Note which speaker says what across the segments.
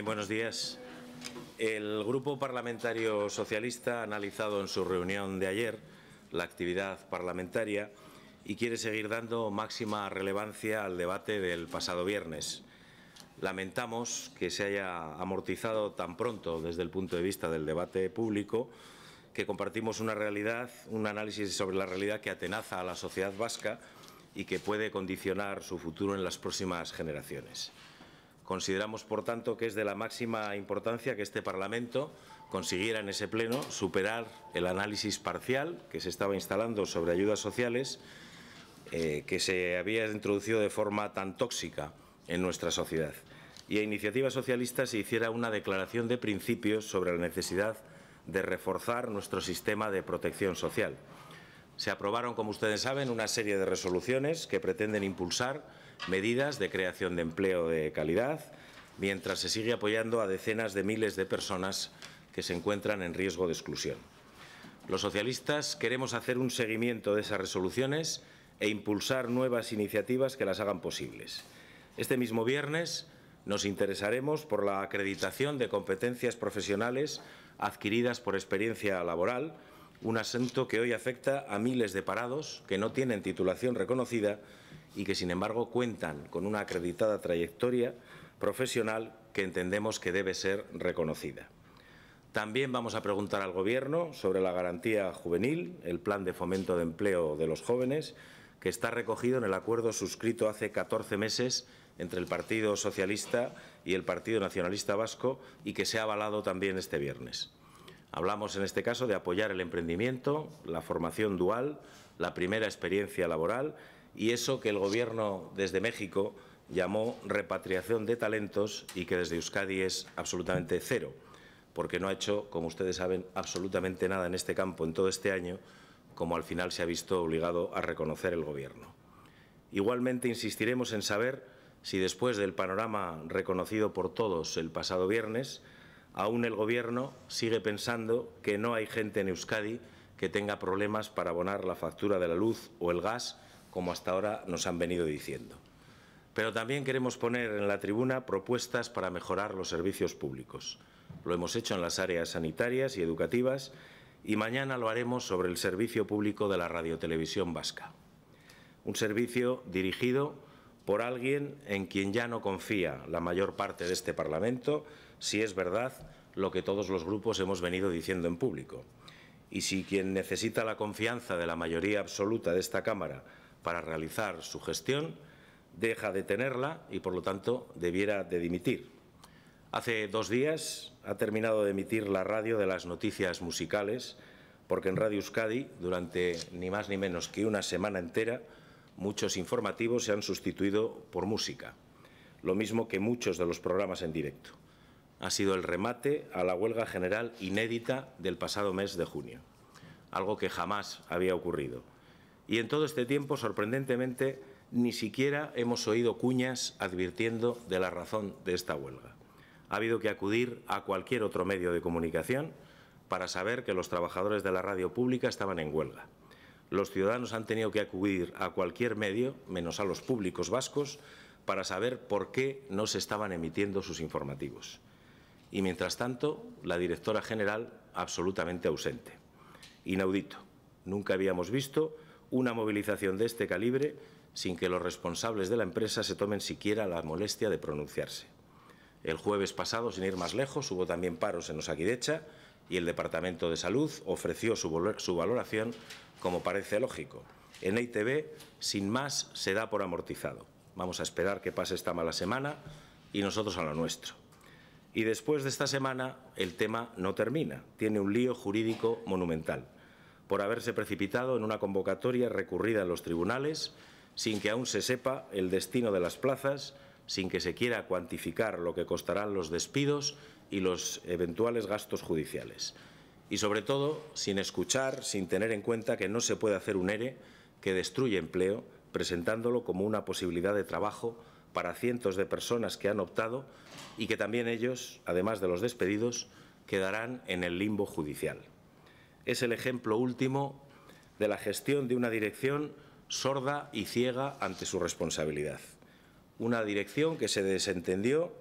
Speaker 1: buenos días. El Grupo Parlamentario Socialista ha analizado en su reunión de ayer la actividad parlamentaria y quiere seguir dando máxima relevancia al debate del pasado viernes. Lamentamos que se haya amortizado tan pronto desde el punto de vista del debate público que compartimos una realidad, un análisis sobre la realidad que atenaza a la sociedad vasca y que puede condicionar su futuro en las próximas generaciones. Consideramos, por tanto, que es de la máxima importancia que este Parlamento consiguiera en ese pleno superar el análisis parcial que se estaba instalando sobre ayudas sociales eh, que se había introducido de forma tan tóxica en nuestra sociedad. Y a iniciativa socialista se hiciera una declaración de principios sobre la necesidad de reforzar nuestro sistema de protección social. Se aprobaron, como ustedes saben, una serie de resoluciones que pretenden impulsar medidas de creación de empleo de calidad, mientras se sigue apoyando a decenas de miles de personas que se encuentran en riesgo de exclusión. Los socialistas queremos hacer un seguimiento de esas resoluciones e impulsar nuevas iniciativas que las hagan posibles. Este mismo viernes nos interesaremos por la acreditación de competencias profesionales adquiridas por experiencia laboral, un asunto que hoy afecta a miles de parados que no tienen titulación reconocida y que sin embargo cuentan con una acreditada trayectoria profesional que entendemos que debe ser reconocida. También vamos a preguntar al Gobierno sobre la garantía juvenil, el plan de fomento de empleo de los jóvenes, que está recogido en el acuerdo suscrito hace 14 meses entre el Partido Socialista y el Partido Nacionalista Vasco y que se ha avalado también este viernes. Hablamos en este caso de apoyar el emprendimiento, la formación dual, la primera experiencia laboral y eso que el Gobierno desde México llamó repatriación de talentos y que desde Euskadi es absolutamente cero, porque no ha hecho, como ustedes saben, absolutamente nada en este campo en todo este año, como al final se ha visto obligado a reconocer el Gobierno. Igualmente insistiremos en saber si después del panorama reconocido por todos el pasado viernes, aún el Gobierno sigue pensando que no hay gente en Euskadi que tenga problemas para abonar la factura de la luz o el gas como hasta ahora nos han venido diciendo. Pero también queremos poner en la tribuna propuestas para mejorar los servicios públicos. Lo hemos hecho en las áreas sanitarias y educativas y mañana lo haremos sobre el servicio público de la radiotelevisión vasca. Un servicio dirigido por alguien en quien ya no confía la mayor parte de este Parlamento, si es verdad lo que todos los grupos hemos venido diciendo en público. Y si quien necesita la confianza de la mayoría absoluta de esta Cámara para realizar su gestión, deja de tenerla y, por lo tanto, debiera de dimitir. Hace dos días ha terminado de emitir la radio de las noticias musicales, porque en Radio Euskadi, durante ni más ni menos que una semana entera, muchos informativos se han sustituido por música, lo mismo que muchos de los programas en directo. Ha sido el remate a la huelga general inédita del pasado mes de junio, algo que jamás había ocurrido. Y en todo este tiempo, sorprendentemente, ni siquiera hemos oído cuñas advirtiendo de la razón de esta huelga. Ha habido que acudir a cualquier otro medio de comunicación para saber que los trabajadores de la radio pública estaban en huelga. Los ciudadanos han tenido que acudir a cualquier medio, menos a los públicos vascos, para saber por qué no se estaban emitiendo sus informativos. Y mientras tanto, la directora general absolutamente ausente. Inaudito. Nunca habíamos visto una movilización de este calibre sin que los responsables de la empresa se tomen siquiera la molestia de pronunciarse. El jueves pasado, sin ir más lejos, hubo también paros en Osaquidecha y el Departamento de Salud ofreció su, valoración como parece lógico. En EITB, sin más, se da por amortizado. Vamos a esperar que pase esta mala semana y nosotros a lo nuestro. Y después de esta semana, el tema no termina. Tiene un lío jurídico monumental por haberse precipitado en una convocatoria recurrida en los tribunales, sin que aún se sepa el destino de las plazas, sin que se quiera cuantificar lo que costarán los despidos y los eventuales gastos judiciales. Y sobre todo, sin escuchar, sin tener en cuenta que no se puede hacer un ERE que destruye empleo, presentándolo como una posibilidad de trabajo para cientos de personas que han optado y que también ellos, además de los despedidos, quedarán en el limbo judicial es el ejemplo último de la gestión de una dirección sorda y ciega ante su responsabilidad. Una dirección que se desentendió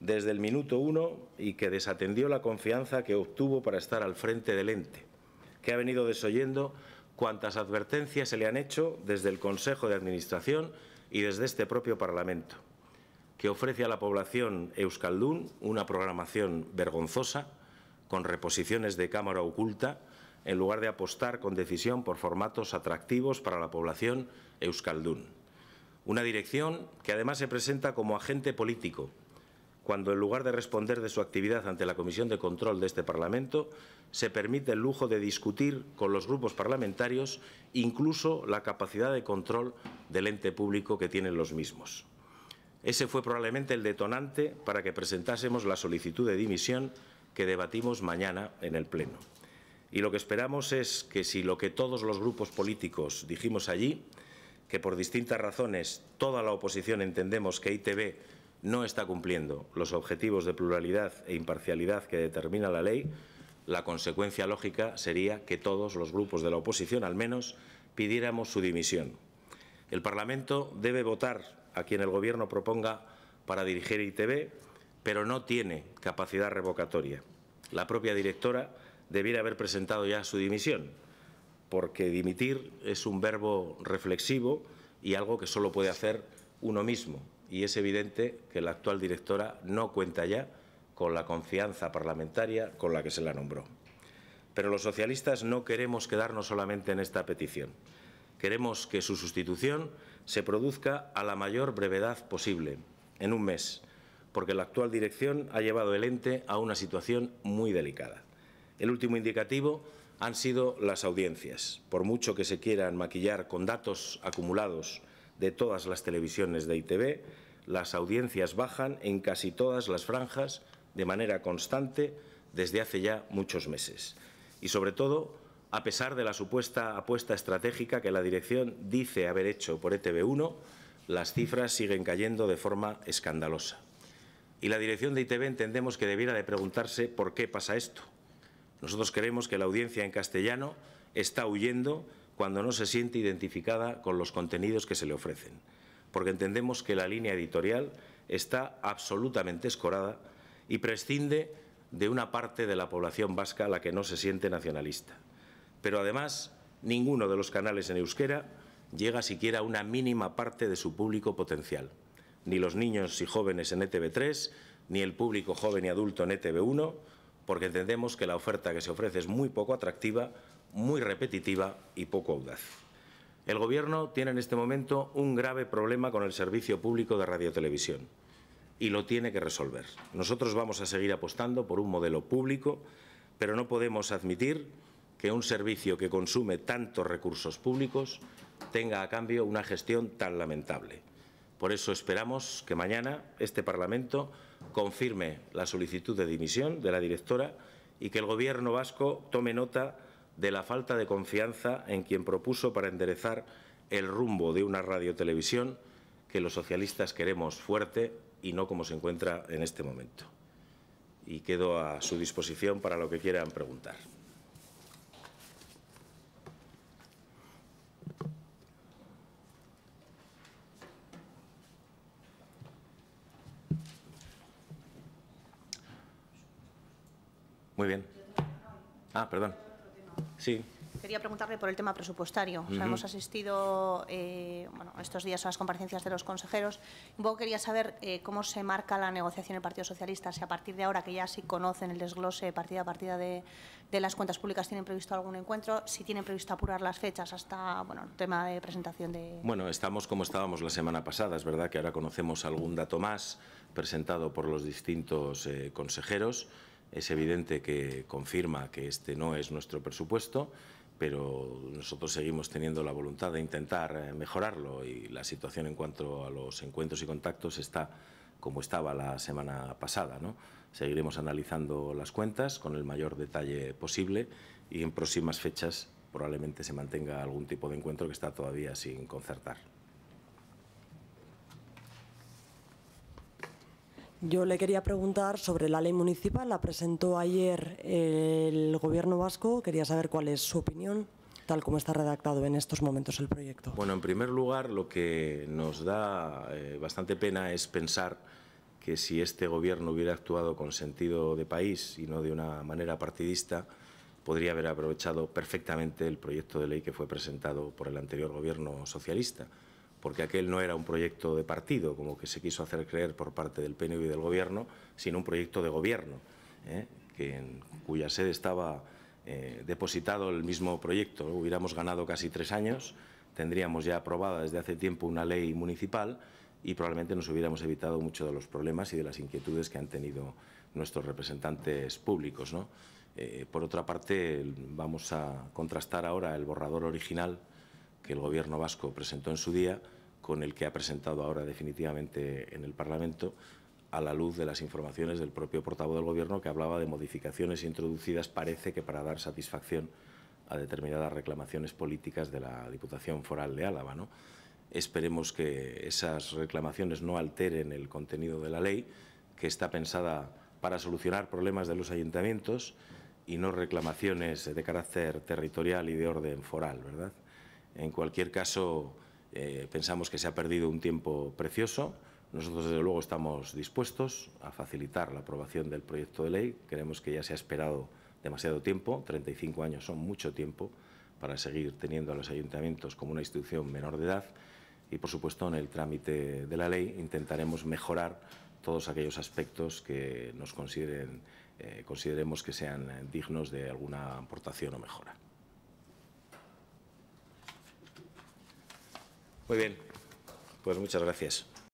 Speaker 1: desde el minuto uno y que desatendió la confianza que obtuvo para estar al frente del ente, que ha venido desoyendo cuantas advertencias se le han hecho desde el Consejo de Administración y desde este propio Parlamento, que ofrece a la población euskaldún una programación vergonzosa, con reposiciones de cámara oculta, en lugar de apostar con decisión por formatos atractivos para la población euskaldun. Una dirección que además se presenta como agente político, cuando en lugar de responder de su actividad ante la Comisión de Control de este Parlamento, se permite el lujo de discutir con los grupos parlamentarios incluso la capacidad de control del ente público que tienen los mismos. Ese fue probablemente el detonante para que presentásemos la solicitud de dimisión que debatimos mañana en el Pleno. Y lo que esperamos es que si lo que todos los grupos políticos dijimos allí, que por distintas razones toda la oposición entendemos que ITB no está cumpliendo los objetivos de pluralidad e imparcialidad que determina la ley, la consecuencia lógica sería que todos los grupos de la oposición, al menos, pidiéramos su dimisión. El Parlamento debe votar a quien el Gobierno proponga para dirigir ITB, pero no tiene capacidad revocatoria. La propia directora debiera haber presentado ya su dimisión, porque dimitir es un verbo reflexivo y algo que solo puede hacer uno mismo. Y es evidente que la actual directora no cuenta ya con la confianza parlamentaria con la que se la nombró. Pero los socialistas no queremos quedarnos solamente en esta petición. Queremos que su sustitución se produzca a la mayor brevedad posible, en un mes, porque la actual dirección ha llevado el ente a una situación muy delicada. El último indicativo han sido las audiencias. Por mucho que se quieran maquillar con datos acumulados de todas las televisiones de ITV, las audiencias bajan en casi todas las franjas de manera constante desde hace ya muchos meses. Y sobre todo, a pesar de la supuesta apuesta estratégica que la dirección dice haber hecho por ETV1, las cifras siguen cayendo de forma escandalosa. Y la dirección de ITV entendemos que debiera de preguntarse por qué pasa esto, nosotros creemos que la audiencia en castellano está huyendo cuando no se siente identificada con los contenidos que se le ofrecen, porque entendemos que la línea editorial está absolutamente escorada y prescinde de una parte de la población vasca la que no se siente nacionalista. Pero además, ninguno de los canales en euskera llega siquiera a una mínima parte de su público potencial. Ni los niños y jóvenes en ETV3, ni el público joven y adulto en etb 1 porque entendemos que la oferta que se ofrece es muy poco atractiva, muy repetitiva y poco audaz. El Gobierno tiene en este momento un grave problema con el servicio público de radiotelevisión y lo tiene que resolver. Nosotros vamos a seguir apostando por un modelo público, pero no podemos admitir que un servicio que consume tantos recursos públicos tenga a cambio una gestión tan lamentable. Por eso esperamos que mañana este Parlamento confirme la solicitud de dimisión de la directora y que el Gobierno vasco tome nota de la falta de confianza en quien propuso para enderezar el rumbo de una radiotelevisión que los socialistas queremos fuerte y no como se encuentra en este momento. Y quedo a su disposición para lo que quieran preguntar. Muy bien. Ah, perdón. Sí. Quería preguntarle por el tema presupuestario. Hemos asistido eh, bueno, estos días a las comparecencias de los consejeros. Un poco quería saber eh, cómo se marca la negociación del Partido Socialista, si a partir de ahora que ya sí conocen el desglose partida a partida de, las cuentas públicas tienen previsto algún encuentro, si tienen previsto apurar las fechas hasta bueno, el tema de presentación de… Bueno, estamos como estábamos la semana pasada. Es verdad que ahora conocemos algún dato más presentado por los distintos eh, consejeros. Es evidente que confirma que este no es nuestro presupuesto, pero nosotros seguimos teniendo la voluntad de intentar eh, mejorarlo y la situación en cuanto a los encuentros y contactos está como estaba la semana pasada. Seguiremos analizando las cuentas con el mayor detalle posible y en próximas fechas probablemente se mantenga algún tipo de encuentro que está todavía sin concertar. Yo le quería preguntar sobre la ley municipal. La presentó ayer el Gobierno vasco. Quería saber cuál es su opinión, tal como está redactado en estos momentos el proyecto. Bueno, en primer lugar, lo que nos da eh, bastante pena es pensar que si este Gobierno hubiera actuado con sentido de país y no de una manera partidista, podría haber aprovechado perfectamente el proyecto de ley que fue presentado por el anterior Gobierno socialista porque aquel no era un proyecto de partido, como que se quiso hacer creer por parte del PNV y del Gobierno, sino un proyecto de Gobierno, ¿eh? que en cuya sede estaba eh, depositado el mismo proyecto. Hubiéramos ganado casi tres años, tendríamos ya aprobada desde hace tiempo una ley municipal y probablemente nos hubiéramos evitado muchos de los problemas y de las inquietudes que han tenido nuestros representantes públicos. Eh, por otra parte, vamos a contrastar ahora el borrador original que el Gobierno vasco presentó en su día con el que ha presentado ahora definitivamente en el Parlamento a la luz de las informaciones del propio portavoz del Gobierno que hablaba de modificaciones introducidas, parece que para dar satisfacción a determinadas reclamaciones políticas de la Diputación Foral de Álava. ¿no? Esperemos que esas reclamaciones no alteren el contenido de la ley, que está pensada para solucionar problemas de los ayuntamientos y no reclamaciones de carácter territorial y de orden foral, ¿verdad? En cualquier caso, eh, pensamos que se ha perdido un tiempo precioso. Nosotros, desde luego, estamos dispuestos a facilitar la aprobación del proyecto de ley. Creemos que ya se ha esperado demasiado tiempo, 35 años son mucho tiempo para seguir teniendo a los ayuntamientos como una institución menor de edad y, por supuesto, en el trámite de la ley intentaremos mejorar todos aquellos aspectos que nos consideren, eh, consideremos que sean dignos de alguna aportación o mejora. Muy bien, pues muchas gracias.